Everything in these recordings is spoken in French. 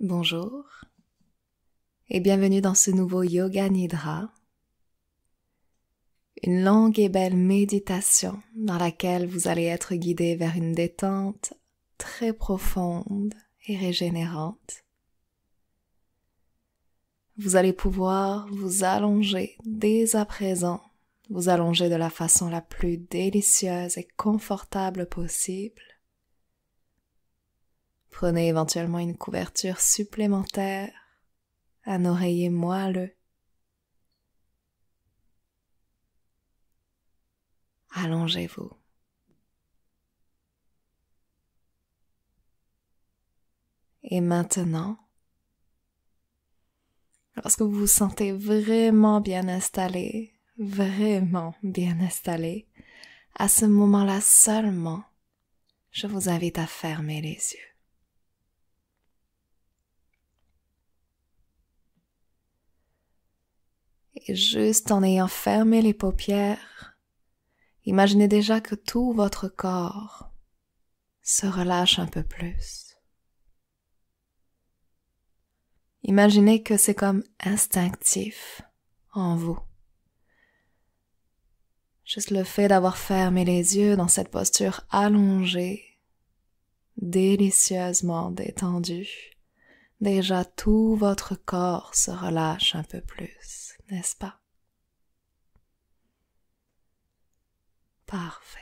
Bonjour et bienvenue dans ce nouveau Yoga Nidra, une longue et belle méditation dans laquelle vous allez être guidé vers une détente très profonde et régénérante. Vous allez pouvoir vous allonger dès à présent, vous allonger de la façon la plus délicieuse et confortable possible Prenez éventuellement une couverture supplémentaire, un oreiller moelleux. Allongez-vous. Et maintenant, lorsque vous vous sentez vraiment bien installé, vraiment bien installé, à ce moment-là seulement, je vous invite à fermer les yeux. juste en ayant fermé les paupières, imaginez déjà que tout votre corps se relâche un peu plus. Imaginez que c'est comme instinctif en vous. Juste le fait d'avoir fermé les yeux dans cette posture allongée, délicieusement détendue, déjà tout votre corps se relâche un peu plus, n'est-ce pas Parfait.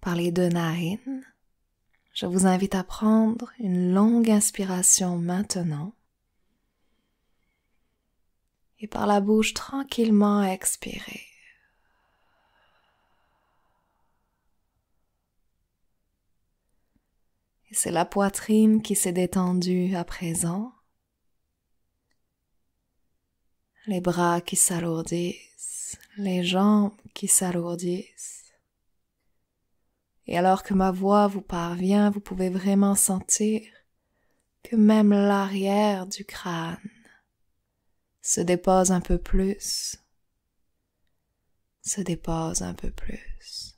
Par les deux narines, je vous invite à prendre une longue inspiration maintenant et par la bouche tranquillement expirer. c'est la poitrine qui s'est détendue à présent. Les bras qui s'alourdissent, les jambes qui s'alourdissent. Et alors que ma voix vous parvient, vous pouvez vraiment sentir que même l'arrière du crâne se dépose un peu plus, se dépose un peu plus.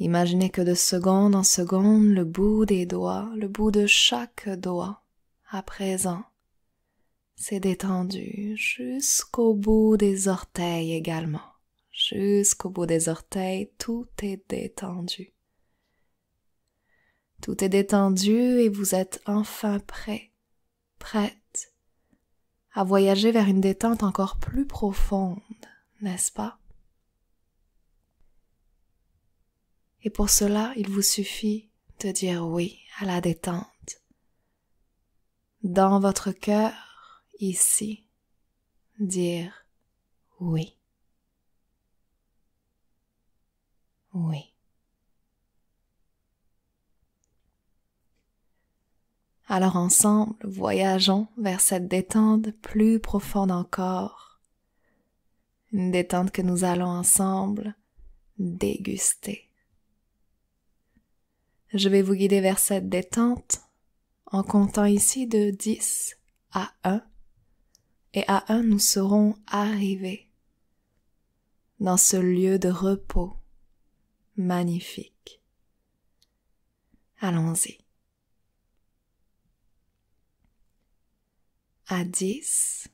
Imaginez que de seconde en seconde, le bout des doigts, le bout de chaque doigt, à présent, s'est détendu jusqu'au bout des orteils également. Jusqu'au bout des orteils, tout est détendu. Tout est détendu et vous êtes enfin prêt, prête à voyager vers une détente encore plus profonde, n'est-ce pas et pour cela il vous suffit de dire oui à la détente. Dans votre cœur, ici, dire oui. Oui. Alors ensemble, voyageons vers cette détente plus profonde encore, une détente que nous allons ensemble déguster. Je vais vous guider vers cette détente en comptant ici de 10 à 1 et à 1 nous serons arrivés dans ce lieu de repos magnifique. Allons-y. À 10,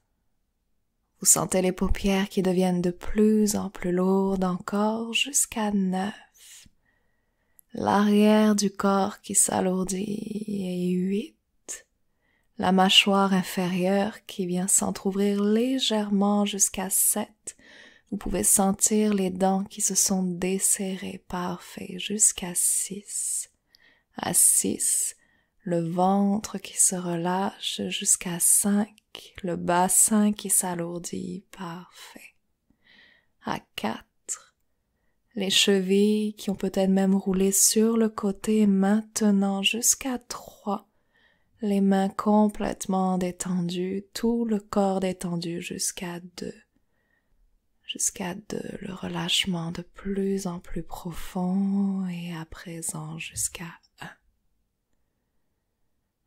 vous sentez les paupières qui deviennent de plus en plus lourdes encore jusqu'à 9 l'arrière du corps qui s'alourdit et 8. La mâchoire inférieure qui vient s'entr'ouvrir légèrement jusqu'à 7. Vous pouvez sentir les dents qui se sont desserrées parfait jusqu'à 6. À 6, le ventre qui se relâche jusqu'à 5, le bassin qui s'alourdit parfait. À 4, les chevilles qui ont peut-être même roulé sur le côté maintenant jusqu'à trois, les mains complètement détendues, tout le corps détendu jusqu'à deux, jusqu'à deux, le relâchement de plus en plus profond et à présent jusqu'à un.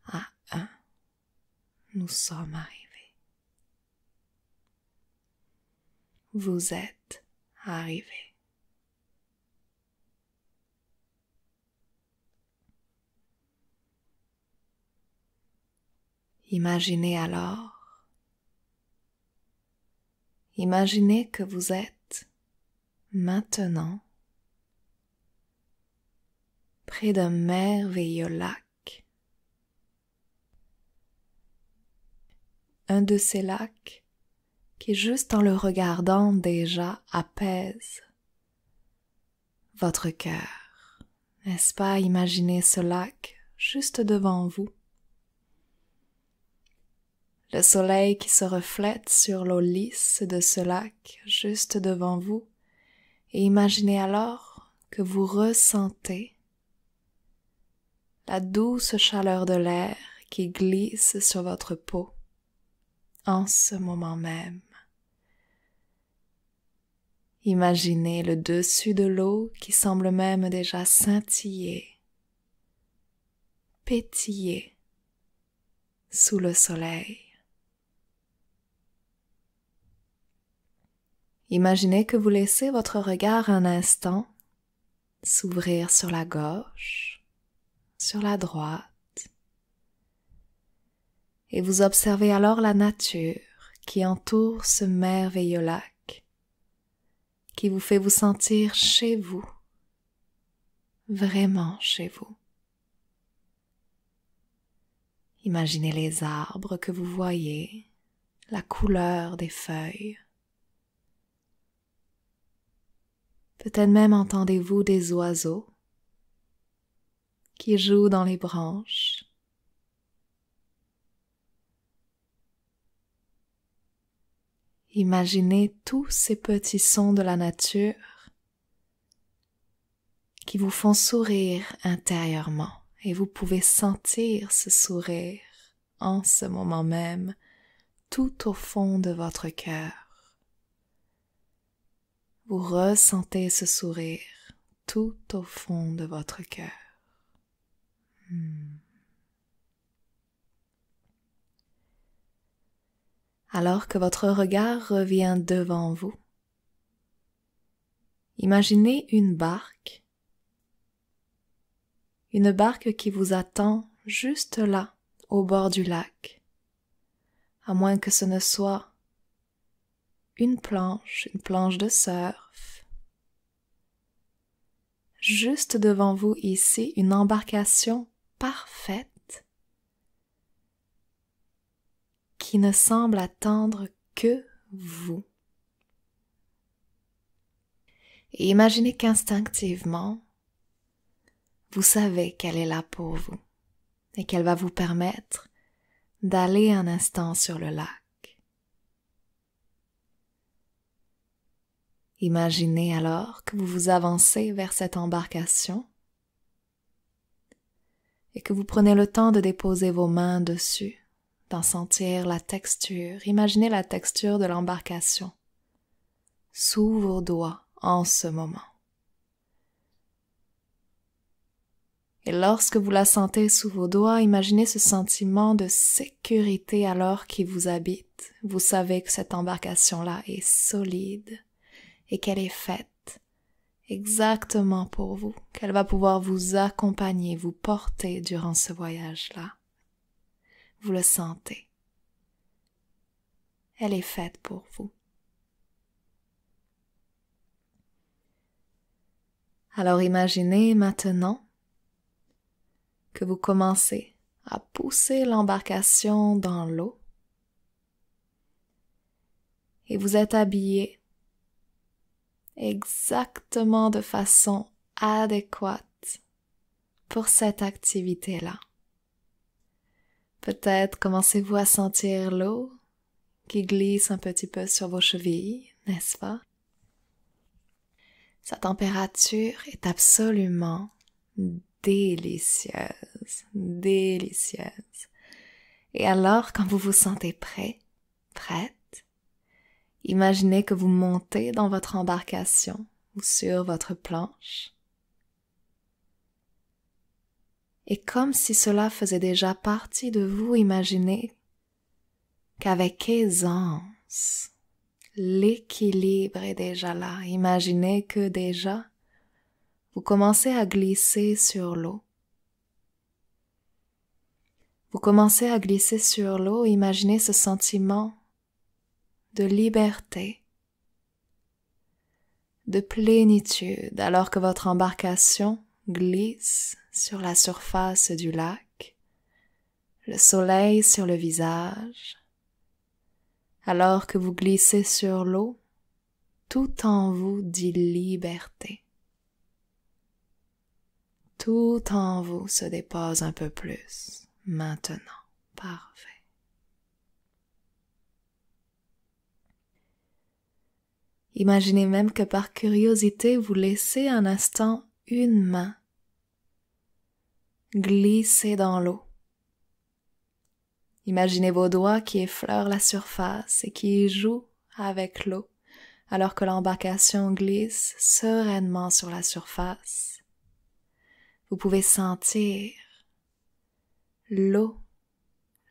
À un, nous sommes arrivés. Vous êtes arrivés. Imaginez alors, imaginez que vous êtes maintenant près d'un merveilleux lac. Un de ces lacs qui, juste en le regardant déjà, apaise votre cœur. N'est-ce pas imaginer ce lac juste devant vous le soleil qui se reflète sur l'eau lisse de ce lac juste devant vous, et imaginez alors que vous ressentez la douce chaleur de l'air qui glisse sur votre peau en ce moment même. Imaginez le dessus de l'eau qui semble même déjà scintiller, pétiller sous le soleil. Imaginez que vous laissez votre regard un instant s'ouvrir sur la gauche, sur la droite, et vous observez alors la nature qui entoure ce merveilleux lac, qui vous fait vous sentir chez vous, vraiment chez vous. Imaginez les arbres que vous voyez, la couleur des feuilles, Peut-être même entendez-vous des oiseaux qui jouent dans les branches. Imaginez tous ces petits sons de la nature qui vous font sourire intérieurement et vous pouvez sentir ce sourire en ce moment même tout au fond de votre cœur. Vous ressentez ce sourire tout au fond de votre cœur. Hmm. Alors que votre regard revient devant vous, imaginez une barque, une barque qui vous attend juste là, au bord du lac, à moins que ce ne soit une planche, une planche de surf. Juste devant vous ici, une embarcation parfaite qui ne semble attendre que vous. Et imaginez qu'instinctivement, vous savez qu'elle est là pour vous et qu'elle va vous permettre d'aller un instant sur le lac. Imaginez alors que vous vous avancez vers cette embarcation et que vous prenez le temps de déposer vos mains dessus, d'en sentir la texture. Imaginez la texture de l'embarcation sous vos doigts en ce moment. Et lorsque vous la sentez sous vos doigts, imaginez ce sentiment de sécurité alors qui vous habite. Vous savez que cette embarcation-là est solide, et qu'elle est faite exactement pour vous, qu'elle va pouvoir vous accompagner, vous porter durant ce voyage-là. Vous le sentez. Elle est faite pour vous. Alors imaginez maintenant que vous commencez à pousser l'embarcation dans l'eau et vous êtes habillé exactement de façon adéquate pour cette activité-là. Peut-être commencez-vous à sentir l'eau qui glisse un petit peu sur vos chevilles, n'est-ce pas? Sa température est absolument délicieuse, délicieuse. Et alors, quand vous vous sentez prêt, prête, Imaginez que vous montez dans votre embarcation ou sur votre planche. Et comme si cela faisait déjà partie de vous, imaginez qu'avec aisance, l'équilibre est déjà là. Imaginez que déjà, vous commencez à glisser sur l'eau. Vous commencez à glisser sur l'eau, imaginez ce sentiment de liberté, de plénitude alors que votre embarcation glisse sur la surface du lac, le soleil sur le visage, alors que vous glissez sur l'eau, tout en vous dit liberté. Tout en vous se dépose un peu plus maintenant. Parfait. Imaginez même que par curiosité vous laissez un instant une main glisser dans l'eau. Imaginez vos doigts qui effleurent la surface et qui jouent avec l'eau alors que l'embarcation glisse sereinement sur la surface. Vous pouvez sentir l'eau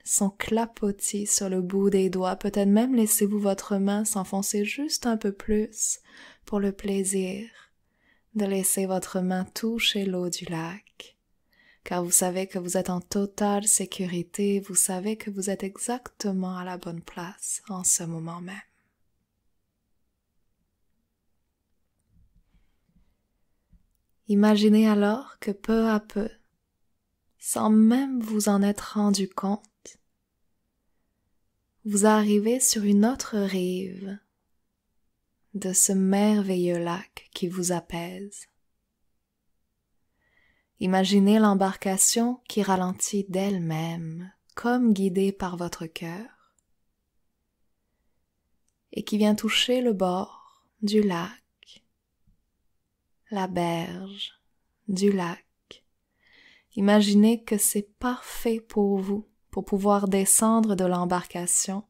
sans clapotis sur le bout des doigts. Peut-être même laissez-vous votre main s'enfoncer juste un peu plus pour le plaisir de laisser votre main toucher l'eau du lac. Car vous savez que vous êtes en totale sécurité, vous savez que vous êtes exactement à la bonne place en ce moment même. Imaginez alors que peu à peu, sans même vous en être rendu compte, vous arrivez sur une autre rive de ce merveilleux lac qui vous apaise. Imaginez l'embarcation qui ralentit d'elle-même, comme guidée par votre cœur, et qui vient toucher le bord du lac, la berge du lac. Imaginez que c'est parfait pour vous pour pouvoir descendre de l'embarcation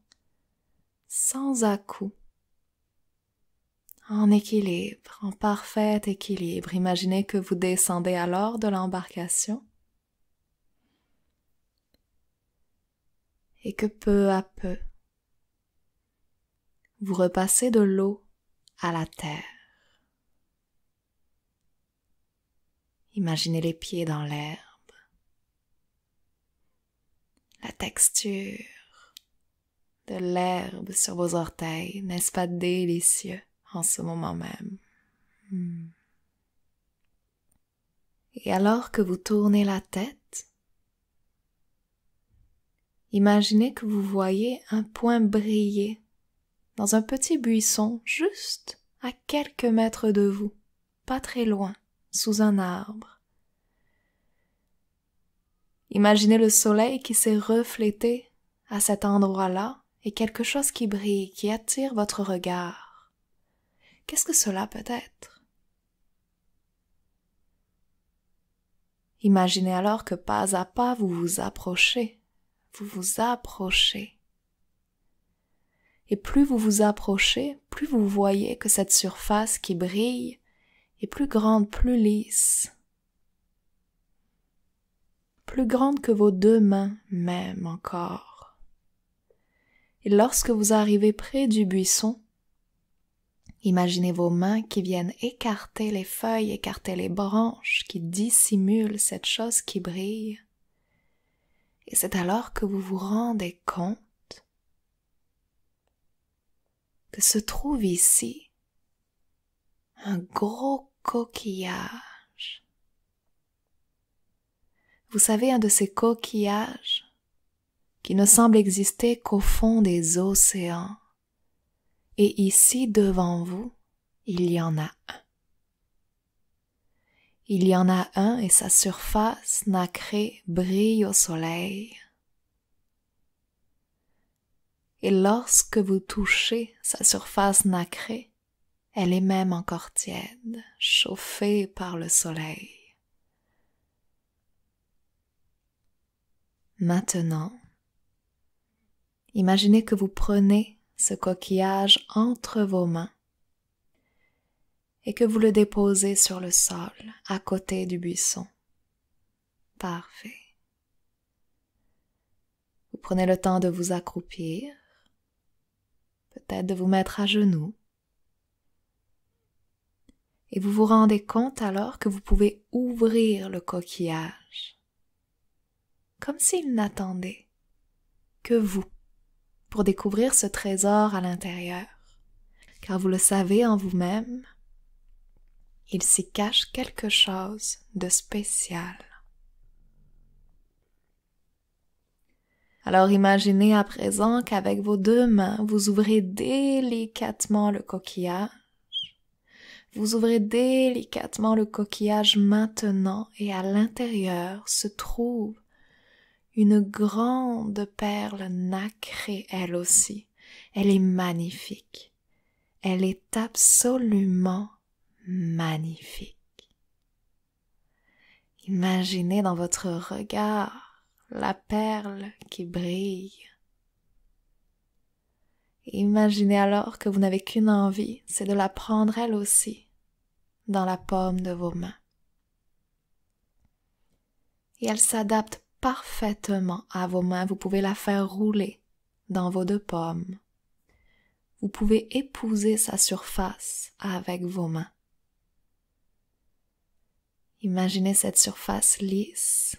sans à coup en équilibre, en parfait équilibre. Imaginez que vous descendez alors de l'embarcation et que peu à peu, vous repassez de l'eau à la terre. Imaginez les pieds dans l'air. texture de l'herbe sur vos orteils, n'est-ce pas délicieux en ce moment même hmm. Et alors que vous tournez la tête, imaginez que vous voyez un point briller dans un petit buisson juste à quelques mètres de vous, pas très loin, sous un arbre. Imaginez le soleil qui s'est reflété à cet endroit-là et quelque chose qui brille, qui attire votre regard. Qu'est-ce que cela peut être Imaginez alors que pas à pas vous vous approchez, vous vous approchez. Et plus vous vous approchez, plus vous voyez que cette surface qui brille est plus grande, plus lisse, plus grande que vos deux mains même encore. Et lorsque vous arrivez près du buisson, imaginez vos mains qui viennent écarter les feuilles, écarter les branches qui dissimulent cette chose qui brille. Et c'est alors que vous vous rendez compte que se trouve ici un gros coquillard vous savez, un de ces coquillages qui ne semble exister qu'au fond des océans. Et ici devant vous, il y en a un. Il y en a un et sa surface nacrée brille au soleil. Et lorsque vous touchez sa surface nacrée, elle est même encore tiède, chauffée par le soleil. Maintenant, imaginez que vous prenez ce coquillage entre vos mains et que vous le déposez sur le sol à côté du buisson. Parfait. Vous prenez le temps de vous accroupir, peut-être de vous mettre à genoux, et vous vous rendez compte alors que vous pouvez ouvrir le coquillage comme s'il n'attendait que vous pour découvrir ce trésor à l'intérieur, car vous le savez en vous-même, il s'y cache quelque chose de spécial. Alors imaginez à présent qu'avec vos deux mains, vous ouvrez délicatement le coquillage. Vous ouvrez délicatement le coquillage maintenant et à l'intérieur se trouve une grande perle nacrée elle aussi. Elle est magnifique. Elle est absolument magnifique. Imaginez dans votre regard la perle qui brille. Imaginez alors que vous n'avez qu'une envie, c'est de la prendre elle aussi dans la paume de vos mains. Et elle s'adapte parfaitement à vos mains, vous pouvez la faire rouler dans vos deux pommes. Vous pouvez épouser sa surface avec vos mains. Imaginez cette surface lisse,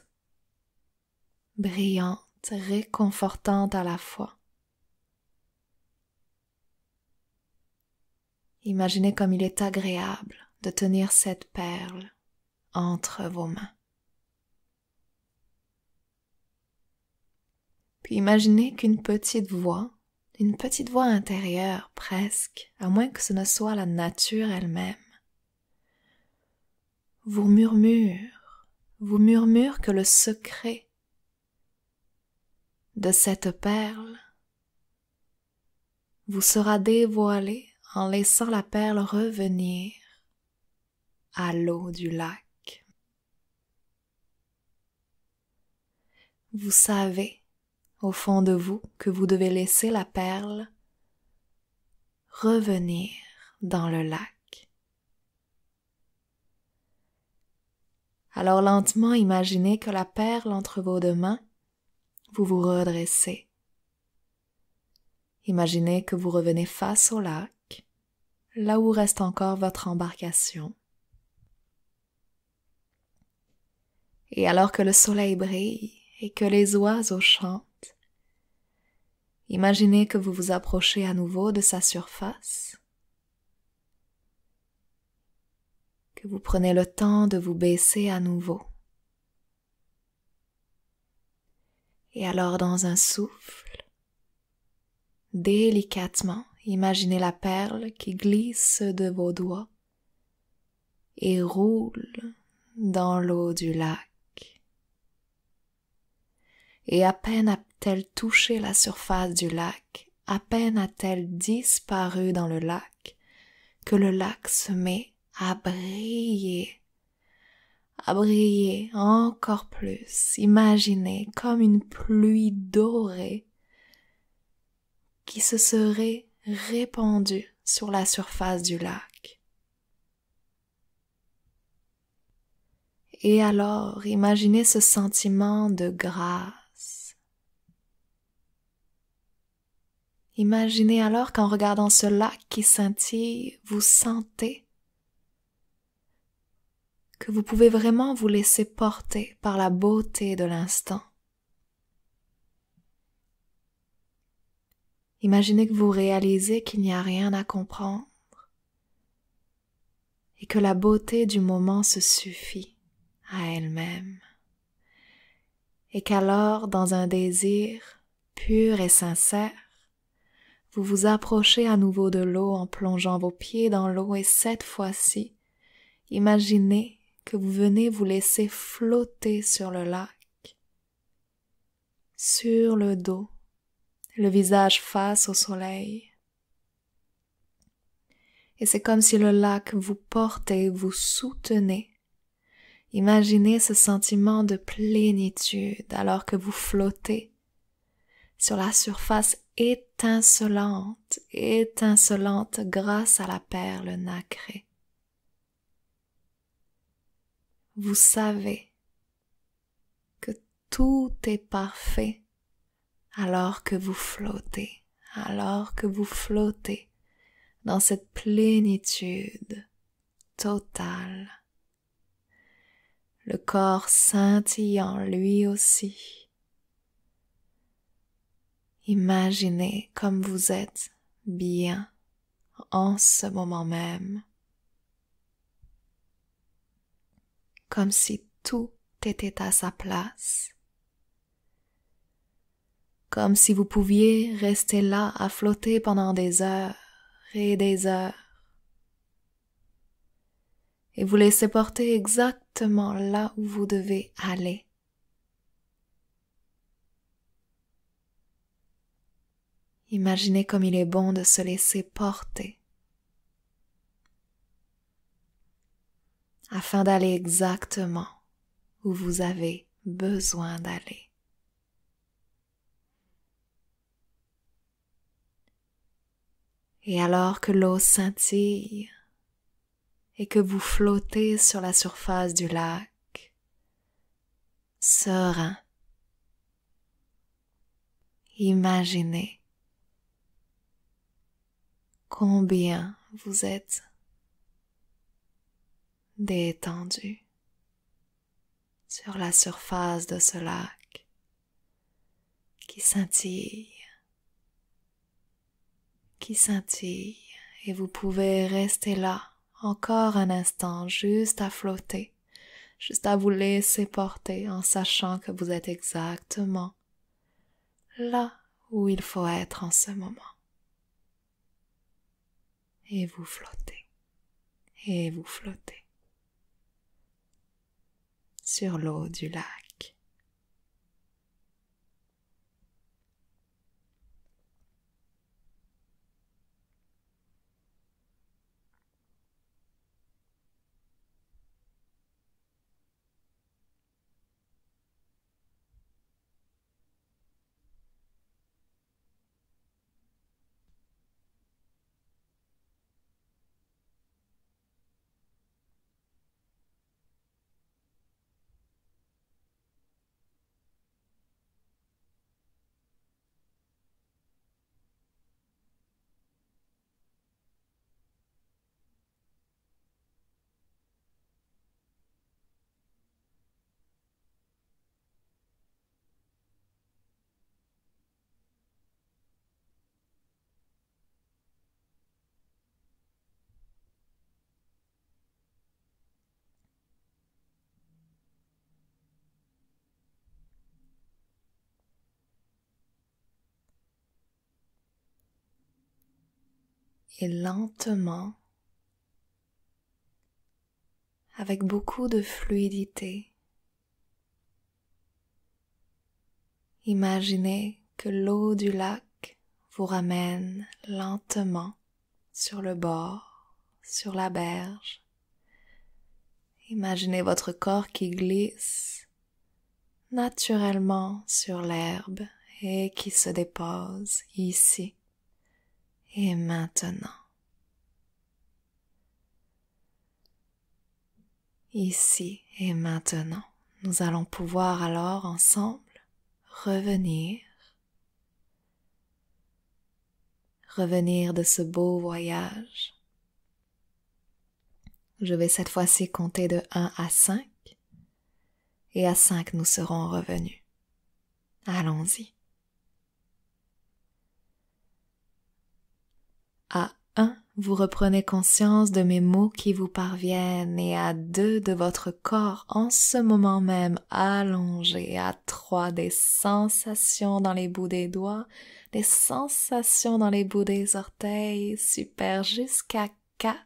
brillante, réconfortante à la fois. Imaginez comme il est agréable de tenir cette perle entre vos mains. imaginez qu'une petite voix, une petite voix intérieure presque, à moins que ce ne soit la nature elle-même, vous murmure, vous murmure que le secret de cette perle vous sera dévoilé en laissant la perle revenir à l'eau du lac. Vous savez au fond de vous que vous devez laisser la perle revenir dans le lac. Alors lentement imaginez que la perle entre vos deux mains, vous vous redressez. Imaginez que vous revenez face au lac, là où reste encore votre embarcation. Et alors que le soleil brille et que les oiseaux chantent, Imaginez que vous vous approchez à nouveau de sa surface, que vous prenez le temps de vous baisser à nouveau. Et alors dans un souffle, délicatement, imaginez la perle qui glisse de vos doigts et roule dans l'eau du lac. Et à peine à touché la surface du lac, à peine a-t-elle disparu dans le lac, que le lac se met à briller, à briller encore plus, imaginez comme une pluie dorée qui se serait répandue sur la surface du lac. Et alors, imaginez ce sentiment de grâce Imaginez alors qu'en regardant ce lac qui scintille, vous sentez que vous pouvez vraiment vous laisser porter par la beauté de l'instant. Imaginez que vous réalisez qu'il n'y a rien à comprendre et que la beauté du moment se suffit à elle-même et qu'alors dans un désir pur et sincère, vous vous approchez à nouveau de l'eau en plongeant vos pieds dans l'eau et cette fois-ci, imaginez que vous venez vous laisser flotter sur le lac, sur le dos, le visage face au soleil. Et c'est comme si le lac vous portait, vous soutenait. Imaginez ce sentiment de plénitude alors que vous flottez sur la surface étincelante, étincelante grâce à la perle nacrée. Vous savez que tout est parfait alors que vous flottez, alors que vous flottez dans cette plénitude totale. Le corps scintillant lui aussi Imaginez comme vous êtes bien en ce moment même, comme si tout était à sa place, comme si vous pouviez rester là à flotter pendant des heures et des heures, et vous laisser porter exactement là où vous devez aller. Imaginez comme il est bon de se laisser porter afin d'aller exactement où vous avez besoin d'aller. Et alors que l'eau scintille et que vous flottez sur la surface du lac, serein, imaginez combien vous êtes détendu sur la surface de ce lac qui scintille, qui scintille, et vous pouvez rester là encore un instant, juste à flotter, juste à vous laisser porter en sachant que vous êtes exactement là où il faut être en ce moment et vous flottez et vous flottez sur l'eau du lac. et lentement, avec beaucoup de fluidité, imaginez que l'eau du lac vous ramène lentement sur le bord, sur la berge. Imaginez votre corps qui glisse naturellement sur l'herbe et qui se dépose ici et maintenant. Ici et maintenant, nous allons pouvoir alors ensemble revenir, revenir de ce beau voyage. Je vais cette fois-ci compter de 1 à 5 et à 5 nous serons revenus. Allons-y. À un, vous reprenez conscience de mes mots qui vous parviennent et à deux, de votre corps en ce moment même allongé. À trois, des sensations dans les bouts des doigts, des sensations dans les bouts des orteils. Super, jusqu'à quatre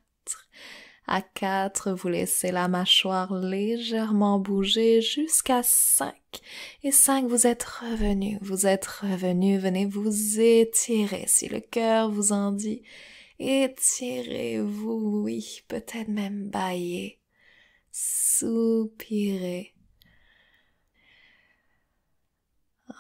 à quatre, vous laissez la mâchoire légèrement bouger jusqu'à cinq. Et cinq, vous êtes revenu, vous êtes revenu, venez vous étirer si le cœur vous en dit. Étirez-vous, oui, peut-être même bailler. soupirer.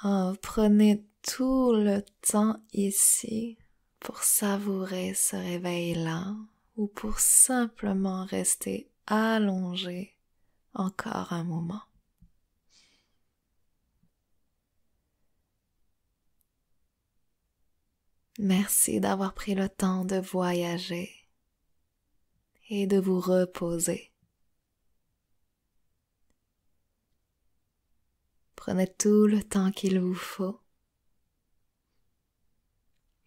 Oh, prenez tout le temps ici pour savourer ce réveil-là ou pour simplement rester allongé encore un moment. Merci d'avoir pris le temps de voyager et de vous reposer. Prenez tout le temps qu'il vous faut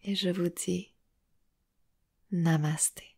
et je vous dis Namaste.